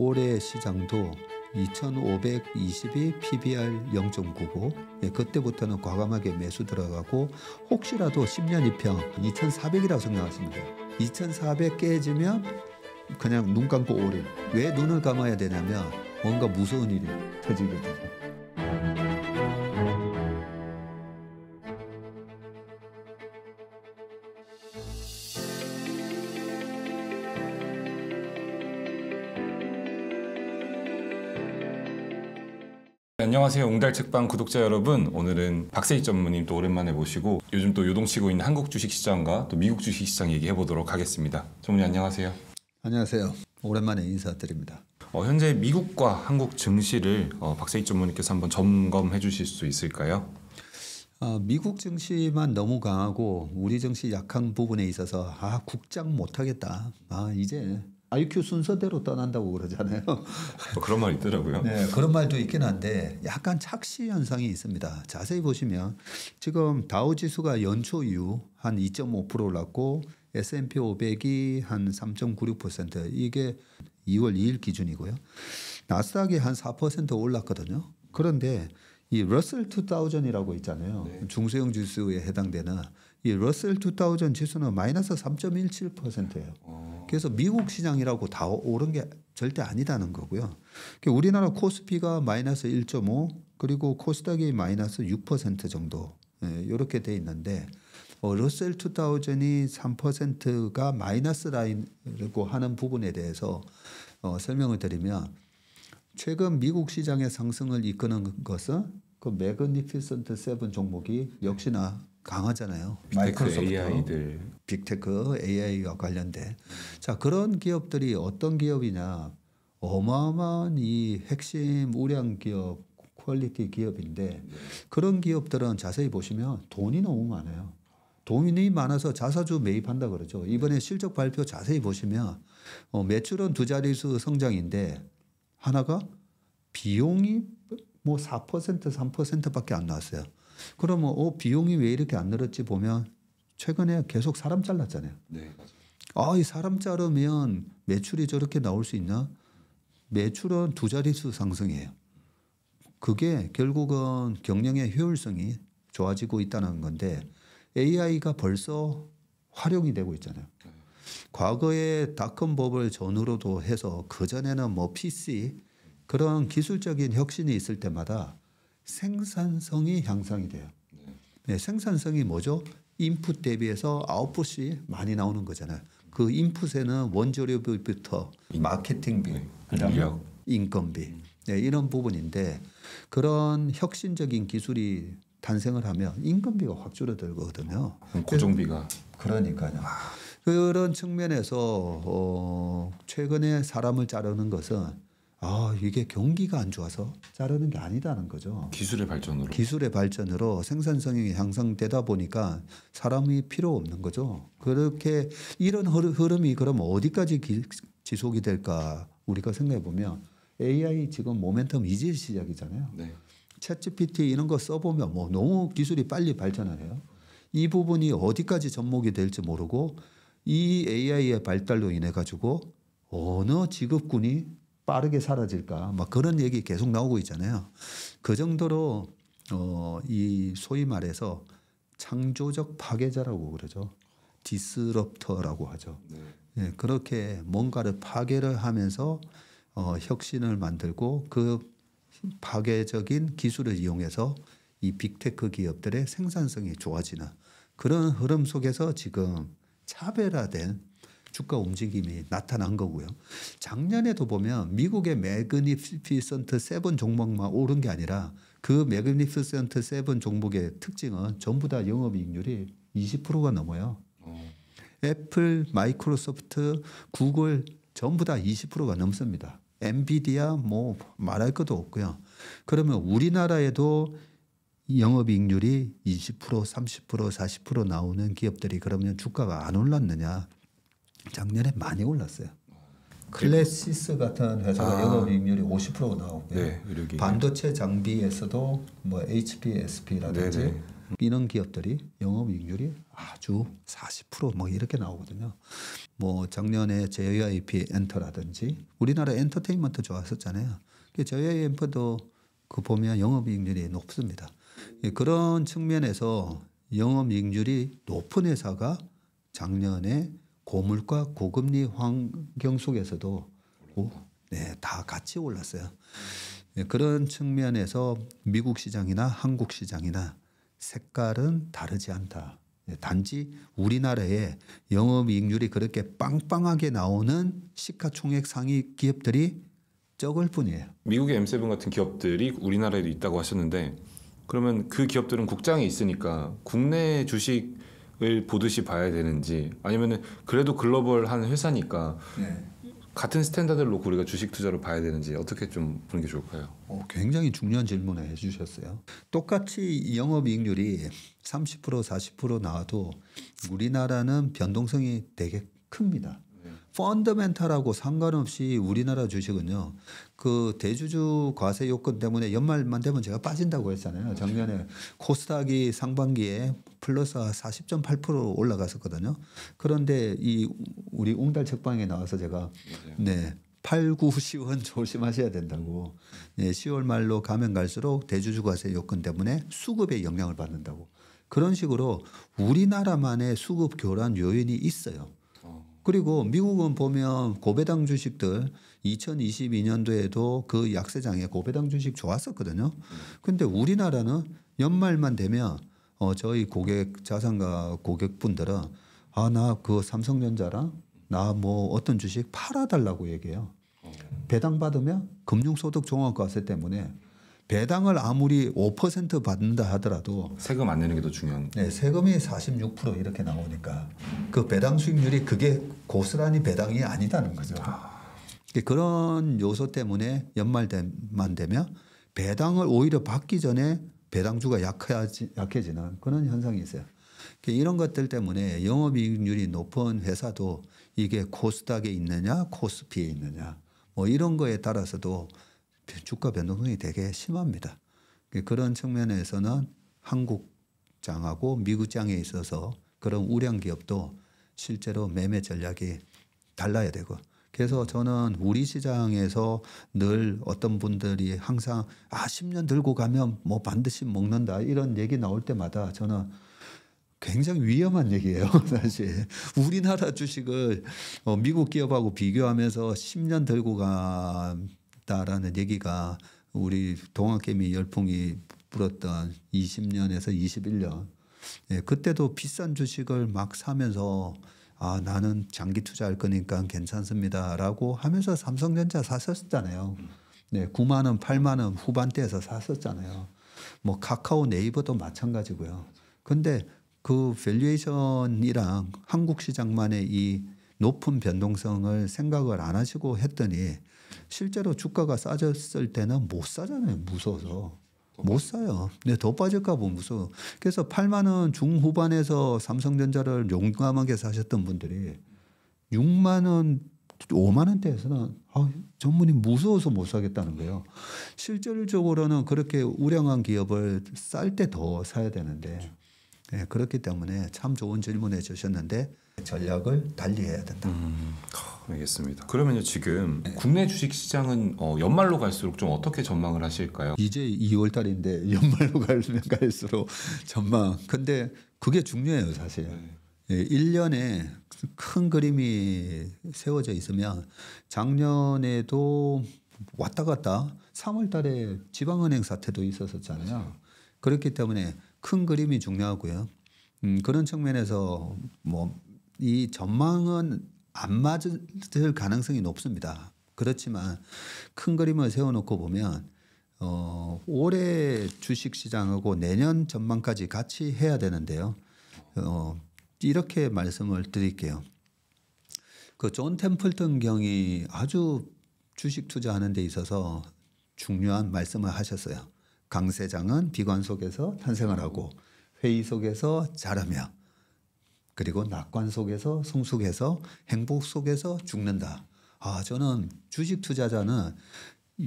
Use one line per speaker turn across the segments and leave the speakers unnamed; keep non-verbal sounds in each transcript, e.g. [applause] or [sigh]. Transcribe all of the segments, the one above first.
올해 시장도 2,522 PBR 0.99. 예, 그때부터는 과감하게 매수 들어가고 혹시라도 10년 2평 2,400이라고 생각하시면 돼요. 2,400 깨지면 그냥 눈 감고 오래. 왜 눈을 감아야 되냐면 뭔가 무서운 일이 터지거든요. 안녕하세요 옹달책방 구독자 여러분 오늘은 박세희 전무님 또 오랜만에 모시고 요즘 또 요동치고 있는 한국 주식시장과 또 미국 주식시장 얘기해 보도록 하겠습니다 전무님 안녕하세요 안녕하세요 오랜만에 인사드립니다 어, 현재 미국과 한국 증시를 어, 박세희 전무님께서 한번 점검해 주실 수 있을까요? 어, 미국 증시만 너무 강하고 우리 증시 약한 부분에 있어서 아 국장 못하겠다 아 이제 IQ 순서대로 떠난다고 그러잖아요. 뭐 그런 말 있더라고요. 네, 그런 말도 있긴 한데 약간 착시 현상이 있습니다. 자세히 보시면 지금 다우 지수가 연초 이후 한 2.5% 올랐고 S&P 500이 한 3.96% 이게 2월 2일 기준이고요. 나스닥이 한 4% 올랐거든요. 그런데 이 러셀 2000이라고 있잖아요. 네. 중소형 지수에 해당되는 이 러셀 2000 지수는 마이너스 3.17%예요. 그래서 미국 시장이라고 다 오른 게 절대 아니다는 거고요. 그러니까 우리나라 코스피가 마이너스 1.5 그리고 코스닥이 마이너스 6% 정도 이렇게 예, 돼 있는데 어, 러셀 2000이 3%가 마이너스 라인이라고 하는 부분에 대해서 어, 설명을 드리면 최근 미국 시장의 상승을 이끄는 것은 그 매그니피센트 세븐 종목이 역시나 강하잖아요. 빅테크 AI들. 빅테크 AI와 관련된. 자, 그런 기업들이 어떤 기업이냐. 어마어마한 이 핵심 우량 기업, 퀄리티 기업인데 그런 기업들은 자세히 보시면 돈이 너무 많아요. 돈이 많아서 자사주 매입한다 그러죠. 이번에 네. 실적 발표 자세히 보시면 어, 매출은 두 자릿수 성장인데 하나가 비용이 뭐 4%, 3%밖에 안 나왔어요. 그러면 어, 비용이 왜 이렇게 안 늘었지 보면 최근에 계속 사람 잘랐잖아요. 네, 아이 아, 사람 자르면 매출이 저렇게 나올 수 있나? 매출은 두 자릿수 상승이에요. 그게 결국은 경영의 효율성이 좋아지고 있다는 건데 AI가 벌써 활용이 되고 있잖아요. 네. 과거에 닷컴 버블 전후로도 해서 그전에는 뭐 PC 그런 기술적인 혁신이 있을 때마다 생산성이 향상이 돼요. 네, 생산성이 뭐죠? 인풋 대비해서 아웃풋이 많이 나오는 거잖아요. 그 인풋에는 원조료비부터 마케팅비, 인력, 인건비 네, 이런 부분인데 그런 혁신적인 기술이 탄생을 하면 인건비가 확 줄어들거든요. 고정비가 그러니까요. 그런 측면에서 어, 최근에 사람을 자르는 것은 아, 이게 경기가 안 좋아서 자르는 게 아니다는 거죠. 기술의 발전으로. 기술의 발전으로 생산성이 향상되다 보니까 사람이 필요 없는 거죠. 그렇게 이런 흐름이 그럼 어디까지 기, 지속이 될까 우리가 생각해 보면 AI 지금 모멘텀 이제 시작이잖아요. 네. 챗GPT 이런 거 써보면 뭐 너무 기술이 빨리 발전을 해요. 이 부분이 어디까지 접목이 될지 모르고 이 AI의 발달로 인해 가지고 어느 직업군이 빠르게 사라질까 막 그런 얘기 계속 나오고 있잖아요. 그 정도로 어, 이 소위 말해서 창조적 파괴자라고 그러죠. 디스럽터라고 하죠. 네. 네, 그렇게 뭔가를 파괴를 하면서 어, 혁신을 만들고 그 파괴적인 기술을 이용해서 이 빅테크 기업들의 생산성이 좋아지는 그런 흐름 속에서 지금 차별화된 주가 움직임이 나타난 거고요. 작년에도 보면 미국의 매그니피센트 세븐 종목만 오른 게 아니라 그 매그니피센트 세븐 종목의 특징은 전부 다 영업이익률이 20%가 넘어요. 애플, 마이크로소프트, 구글 전부 다 20%가 넘습니다. 엔비디아 뭐 말할 것도 없고요. 그러면 우리나라에도 영업이익률이 20% 30% 40% 나오는 기업들이 그러면 주가가 안 올랐느냐? 작년에 많이 올랐어요. 어. 클래시스 같은 회사가 아. 영업이익률이 50%가 나오고요. 네, 반도체 장비에서도 뭐 HP, SP라든지 네, 네. 이런 기업들이 영업이익률이 아주 40%뭐 이렇게 나오거든요. 뭐 작년에 JYP 엔터라든지 우리나라 엔터테인먼트 좋았었잖아요. JYP도 그 보면 영업이익률이 높습니다. 예, 그런 측면에서 영업이익률이 높은 회사가 작년에 고물과 고금리 환경 속에서도 오, 네, 다 같이 올랐어요. 네, 그런 측면에서 미국 시장이나 한국 시장이나 색깔은 다르지 않다. 네, 단지 우리나라의 영업이익률이 그렇게 빵빵하게 나오는 시가총액 상위 기업들이 적을 뿐이에요. 미국의 M7 같은 기업들이 우리나라에도 있다고 하셨는데 그러면 그 기업들은 국장에 있으니까 국내 주식 을 보듯이 봐야 되는지 아니면은 그래도 글로벌한 회사니까 네. 같은 스탠다드를 놓고 우리가 주식 투자를 봐야 되는지 어떻게 좀 보는 게 좋을까요? 어, 굉장히 중요한 질문을 해주셨어요. 똑같이 영업이익률이 30% 40% 나와도 우리나라는 변동성이 되게 큽니다. 펀더멘탈하고 상관없이 우리나라 주식은요. 그 대주주 과세 요건 때문에 연말만 되면 제가 빠진다고 했잖아요. 작년에 코스닥이 상반기에 플러스 40.8% 올라갔었거든요. 그런데 이 우리 웅달 책방에 나와서 제가 네. 8, 9, 10은 조심하셔야 된다고. 네, 10월 말로 가면 갈수록 대주주 과세 요건 때문에 수급에 영향을 받는다고. 그런 식으로 우리나라만의 수급 교란 요인이 있어요. 그리고 미국은 보면 고배당 주식들 2022년도에도 그 약세장에 고배당 주식 좋았었거든요. 근데 우리나라는 연말만 되면 어 저희 고객 자산가 고객분들은 아 나 그 삼성전자랑 나 뭐 어떤 주식 팔아달라고 얘기해요. 배당 받으면 금융소득 종합과세 때문에 배당을 아무리 5% 받는다 하더라도 세금 안 내는 게 더 중요한. 네, 세금이 46% 이렇게 나오니까 그 배당 수익률이 그게 고스란히 배당이 아니다는 거죠. 아. 그런 요소 때문에 연말만 되면 배당을 오히려 받기 전에 배당주가 약해지, 약해지는 그런 현상이 있어요. 이런 것들 때문에 영업이익률이 높은 회사도 이게 코스닥에 있느냐 코스피에 있느냐 뭐 이런 거에 따라서도 그 주가 변동성이 되게 심합니다. 그 그런 측면에서는 한국장하고 미국장에 있어서 그런 우량 기업도 실제로 매매 전략이 달라야 되고 그래서 저는 우리 시장에서 늘 어떤 분들이 항상 아 10년 들고 가면 뭐 반드시 먹는다 이런 얘기 나올 때마다 저는 굉장히 위험한 얘기예요, [laughs] 사실. 우리나라 주식을 어, 미국 기업하고 비교하면서 10년 들고 가면 있다라는 얘기가 우리 동학개미 열풍이 불었던 20년에서 21년 예, 그때도 비싼 주식을 막 사면서 아 나는 장기 투자할 거니까 괜찮습니다라고 하면서 삼성전자 샀었잖아요. 네, 9만 원, 8만 원 후반대에서 샀었잖아요. 뭐 카카오, 네이버도 마찬가지고요. 근데 그 밸류에이션이랑 한국 시장만의 이 높은 변동성을 생각을 안 하시고 했더니 실제로 주가가 싸졌을 때는 못 사잖아요. 무서워서. 어. 못 사요. 근데 네, 더 빠질까봐 무서워. 그래서 8만원 중후반에서 삼성전자를 용감하게 사셨던 분들이 6만원 5만 원대에서는 아, 전문이 무서워서 못 사겠다는 거예요. 실질적으로는 그렇게 우량한 기업을 쌀 때 더 사야 되는데 그렇죠. 네, 그렇기 때문에 참 좋은 질문해 주셨는데 전략을 달리해야 된다. 음, 알겠습니다. 그러면 지금 네. 국내 주식 시장은 어, 연말로 갈수록 좀 어떻게 전망을 하실까요? 이제 2월 달인데 [laughs] 연말로 갈면 갈수록 전망. 근데 그게 중요해요 사실. 네. 1년에 예, 큰 그림이 세워져 있으면 작년에도 왔다 갔다 3월 달에 지방은행 사태도 있었었잖아요. 맞아요. 그렇기 때문에 큰 그림이 중요하고요. 음, 그런 측면에서 뭐 이 전망은 안 맞을 가능성이 높습니다. 그렇지만 큰 그림을 세워놓고 보면 어, 올해 주식 시장하고 내년 전망까지 같이 해야 되는데요. 어, 이렇게 말씀을 드릴게요. 그 존 템플턴 경이 아주 주식 투자하는 데 있어서 중요한 말씀을 하셨어요. 강세장은 비관 속에서 탄생을 하고 회의 속에서 자라며 그리고 낙관 속에서 성숙해서 행복 속에서 죽는다. 아, 저는 주식 투자자는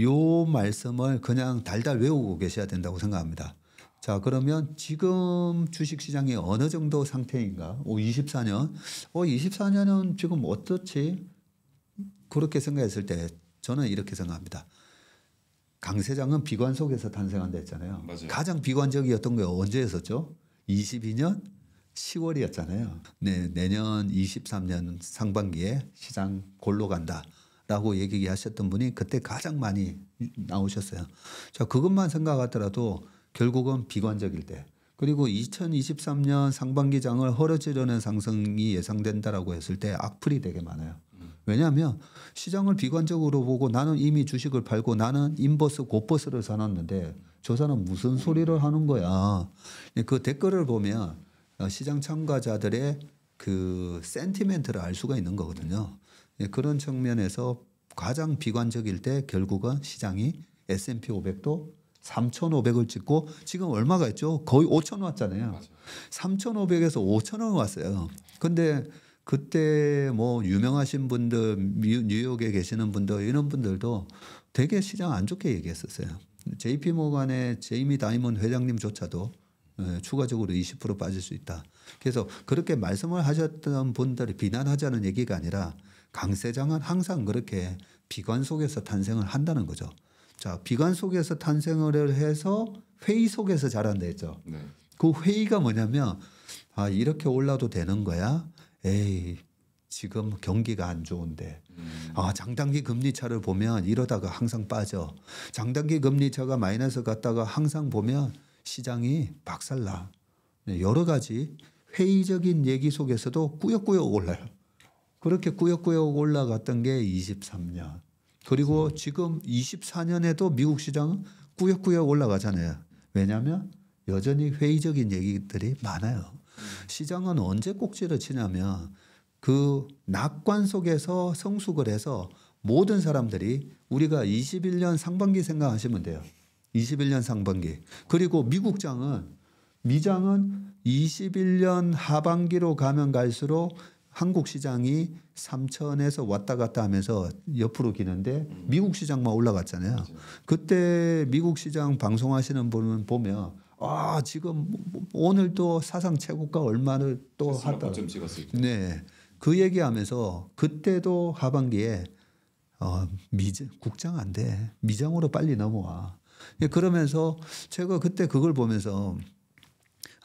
요 말씀을 그냥 달달 외우고 계셔야 된다고 생각합니다. 자, 그러면 지금 주식 시장이 어느 정도 상태인가? 오, 24년. 오, 24년은 지금 어떻지? 그렇게 생각했을 때 저는 이렇게 생각합니다. 강 세장은 비관 속에서 탄생한다 했잖아요. 맞아요. 가장 비관적이었던 게 언제였었죠? 22년 10월이었잖아요. 네, 내년 23년 상반기에 시장 골로 간다라고 얘기하셨던 분이 그때 가장 많이 나오셨어요. 자, 그것만 생각하더라도 결국은 비관적일 때 그리고 2023년 상반기장을 허러지려는 상승이 예상된다라고 했을 때 악플이 되게 많아요. 왜냐하면 시장을 비관적으로 보고 나는 이미 주식을 팔고 나는 인버스 고버스를 사놨는데 저 사람 무슨 소리를 하는 거야. 예, 그 댓글을 보면 어, 시장 참가자들의 그 센티멘트를 알 수가 있는 거거든요. 예, 그런 측면에서 가장 비관적일 때 결국은 시장이 S&P 500도 3,500을 찍고 지금 얼마가 있죠? 거의 5,000 왔잖아요. 맞아요. 3,500에서 5,000원 왔어요. 근데 그때 뭐 유명하신 분들 뉴욕에 계시는 분들 이런 분들도 되게 시장 안 좋게 얘기했었어요. JP 모간의 제이미 다이먼 회장님조차도 예, 추가적으로 20% 빠질 수 있다. 그래서 그렇게 말씀을 하셨던 분들이 비난하자는 얘기가 아니라 강세장은 항상 그렇게 비관 속에서 탄생을 한다는 거죠. 자, 비관 속에서 탄생을 해서 회의 속에서 자란다 했죠. 네. 그 회의가 뭐냐면 아, 이렇게 올라도 되는 거야? 에이 지금 경기가 안 좋은데 음. 아 장단기 금리차를 보면 이러다가 항상 빠져 장단기 금리차가 마이너스 갔다가 항상 보면 시장이 박살나 네, 여러 가지 회의적인 얘기 속에서도 꾸역꾸역 올라요 그렇게 꾸역꾸역 올라갔던 게 23년 그리고 음. 지금 24년에도 미국 시장은 꾸역꾸역 올라가잖아요 왜냐하면 여전히 회의적인 얘기들이 많아요 시장은 언제 꼭지를 치냐면 그 낙관 속에서 성숙을 해서 모든 사람들이 우리가 21년 상반기 생각하시면 돼요. 21년 상반기. 그리고 미국장은 미장은 21년 하반기로 가면 갈수록 한국 시장이 3천에서 왔다 갔다 하면서 옆으로 기는데 미국 시장만 올라갔잖아요. 그때 미국 시장 방송하시는 분은 보면 아 지금 뭐, 뭐, 뭐 오늘도 사상 최고가 얼마를 또 하다. 네. 그 얘기하면서 그때도 하반기에 어, 미장 국장 안 돼. 미장으로 빨리 넘어와. 예, 그러면서 제가 그때 그걸 보면서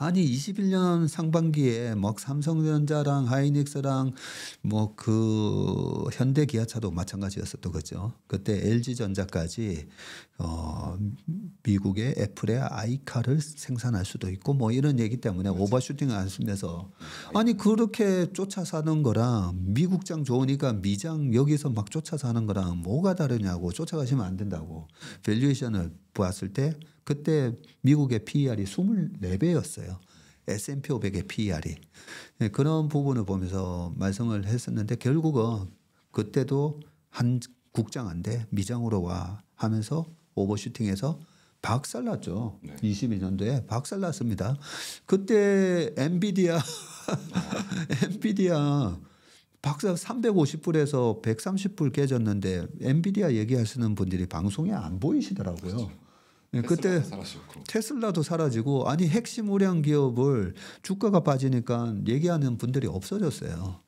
아니 21년 상반기에 뭐 삼성전자랑 하이닉스랑 뭐 그 현대 기아차도 마찬가지였었던 거죠. 그때 LG 전자까지 어 미국의 애플의 아이카를 생산할 수도 있고 뭐 이런 얘기 때문에 오버슈팅을 안 쓰면서 네. 아니 그렇게 쫓아사는 거랑 미국장 좋으니까 미장 여기서 막 쫓아사는 거랑 뭐가 다르냐고 쫓아가시면 안 된다고 밸류에이션을 보았을 때 그때 미국의 PER이 24배였어요. S&P 500의 PER이. 네, 그런 부분을 보면서 말씀을 했었는데 결국은 그때도 한 국장 안돼 미장으로 와 하면서 오버슈팅해서 박살났죠. 네. 22년도에 박살났습니다. 그때 엔비디아 [laughs] 엔비디아 박사 350불에서 130불 깨졌는데 엔비디아 얘기하시는 분들이 방송에 안 보이시더라고요. 그렇죠. 네, 그때 사라지고. 테슬라도 사라지고 아니 핵심 우량 기업을 주가가 빠지니까 얘기하는 분들이 없어졌어요.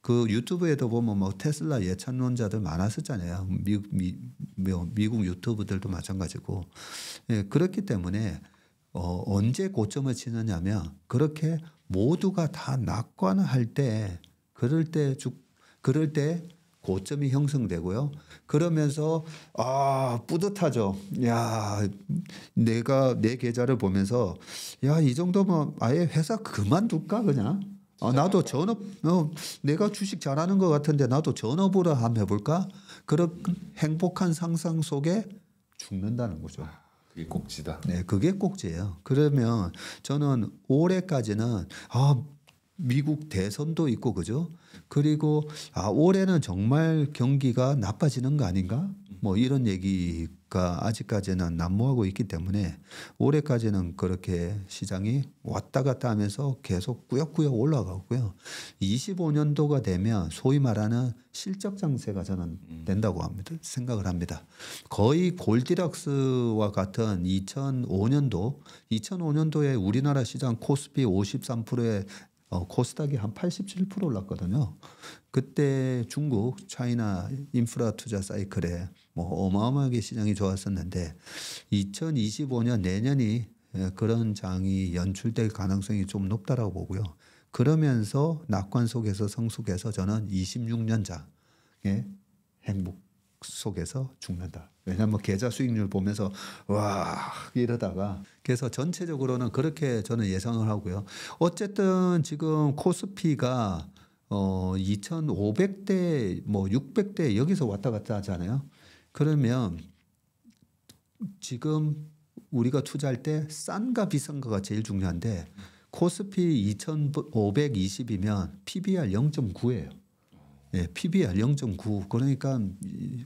그 유튜브에도 보면 뭐 테슬라 예찬론자들 많았었잖아요. 미, 미, 뭐 미국 유튜브들도 마찬가지고 예, 그렇기 때문에 어, 언제 고점을 치느냐면 그렇게 모두가 다 낙관할 때 그럴 때 주, 그럴 때 고점이 형성되고요. 그러면서 아 뿌듯하죠. 야 내가 내 계좌를 보면서 야이 정도면 아예 회사 그만둘까 그냥. 아, 나도 전업 어, 내가 주식 잘하는 것 같은데 나도 전업으로 한번 해볼까? 그런 행복한 상상 속에 죽는다는 거죠. 그게 꼭지다. 네, 그게 꼭지예요. 그러면 저는 올해까지는 아 미국 대선도 있고 그죠? 그리고 아 올해는 정말 경기가 나빠지는 거 아닌가? 뭐 이런 얘기가 아직까지는 난무하고 있기 때문에 올해까지는 그렇게 시장이 왔다 갔다 하면서 계속 꾸역꾸역 올라가고요. 25년도가 되면 소위 말하는 실적 장세가 저는 음. 된다고 합니다. 생각을 합니다. 거의 골디락스와 같은 2005년도, 2005년도에 우리나라 시장 코스피 53%에 어, 코스닥이 한 87% 올랐거든요. 그때 중국, 차이나 인프라 투자 사이클에 뭐 어마어마하게 시장이 좋았었는데 2025년 내년이 예, 그런 장이 연출될 가능성이 좀 높다라고 보고요. 그러면서 낙관 속에서 성숙해서 저는 26년 장의 행복 속에서 죽는다. 왜냐하면 계좌 수익률 보면서 와 이러다가 그래서 전체적으로는 그렇게 저는 예상을 하고요. 어쨌든 지금 코스피가 어 2,500대 뭐 600대 여기서 왔다 갔다 하잖아요. 그러면 지금 우리가 투자할 때 싼가 비싼가가 제일 중요한데 코스피 2,520이면 PBR 0.9예요. 예, PBR 0.9 그러니까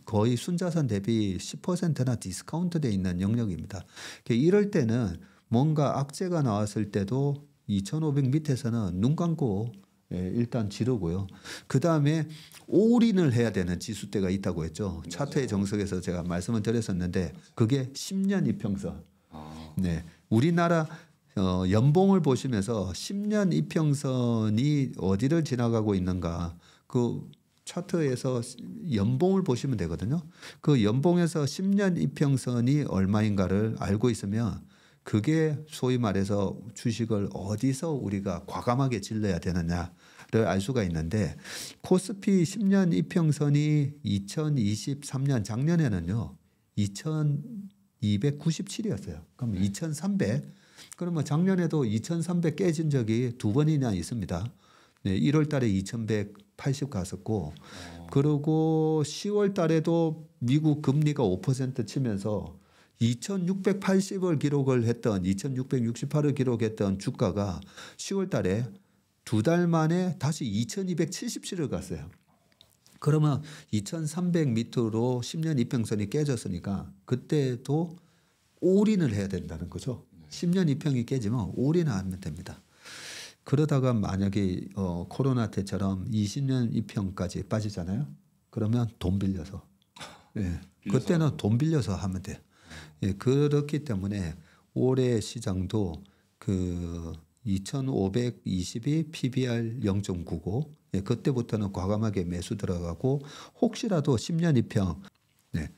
거의 순자산 대비 10%나 디스카운트돼 있는 영역입니다. 그러니까 이럴 때는 뭔가 악재가 나왔을 때도 2,500 밑에서는 눈 감고 예, 일단 지르고요. 그 다음에 올인을 해야 되는 지수대가 있다고 했죠. 차트의 정석에서 제가 말씀을 드렸었는데 그게 10년 이평선. 아. 네, 우리나라 어, 연봉을 보시면서 10년 이평선이 어디를 지나가고 있는가. 그 차트에서 연봉을 보시면 되거든요. 그 연봉에서 10년 이평선이 얼마인가를 알고 있으면 그게 소위 말해서 주식을 어디서 우리가 과감하게 질러야 되느냐를 알 수가 있는데 코스피 10년 이평선이 2023년 작년에는요. 2297이었어요. 그럼 2300 그러면 작년에도 2300 깨진 적이 두 번이나 있습니다. 네, 1월 달에 2100 80 갔었고 어. 그리고 10월 달에도 미국 금리가 5% 치면서 2680을 기록을 했던 2668을 기록했던 주가가 10월 달에 두 달 만에 다시 2277을 갔어요. 그러면 2300 밑으로 10년 이평선이 깨졌으니까 그때도 올인을 해야 된다는 거죠. 10년 이평이 깨지면 올인 하면 됩니다. 그러다가 만약에 어, 코로나 때처럼 20년 입형까지 빠지잖아요. 그러면 돈 빌려서. [laughs] 예. 그때는 돈 빌려서 하면 돼. 예, 그렇기 때문에 올해 시장도 그 2,520이 PBR 0.99. 예, 그때부터는 과감하게 매수 들어가고 혹시라도 10년 입형. 네.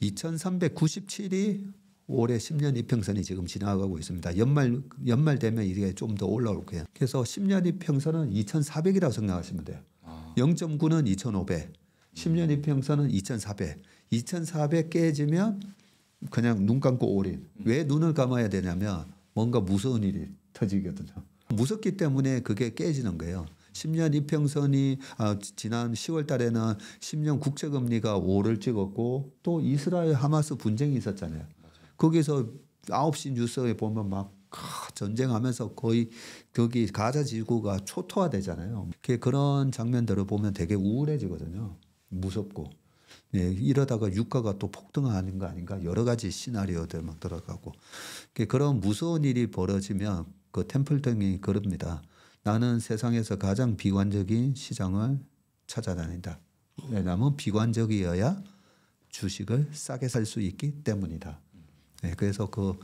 2,397이 올해 10년 이평선이 지금 지나가고 있습니다. 연말 연말 되면 이게 좀 더 올라올 거예요. 그래서 10년 이평선은 2,400이라고 생각하시면 돼요. 아. 0.9는 2,500, 10년 이평선은 2,400. 2,400 깨지면 그냥 눈 감고 올인. 음. 왜 눈을 감아야 되냐면 뭔가 무서운 일이 터지거든요. 무섭기 때문에 그게 깨지는 거예요. 10년 이평선이 아, 지난 10월 달에는 10년 국채금리가 5를 찍었고 또 이스라엘 하마스 분쟁이 있었잖아요. 거기서 9시 뉴스에 보면 막 전쟁하면서 거의 거기 가자 지구가 초토화되잖아요. 그런 장면들을 보면 되게 우울해지거든요. 무섭고. 예, 이러다가 유가가 또 폭등하는 거 아닌가 여러 가지 시나리오들 막 들어가고 그런 무서운 일이 벌어지면 그 템플턴이 그럽니다. 나는 세상에서 가장 비관적인 시장을 찾아다닌다. 왜냐하면 비관적이어야 주식을 싸게 살 수 있기 때문이다. 네, 그래서 그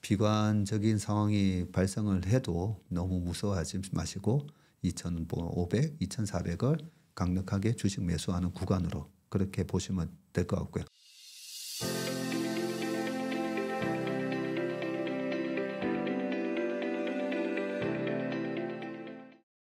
비관적인 상황이 발생을 해도 너무 무서워하지 마시고 2,500, 2,400을 강력하게 주식 매수하는 구간으로 그렇게 보시면 될 것 같고요.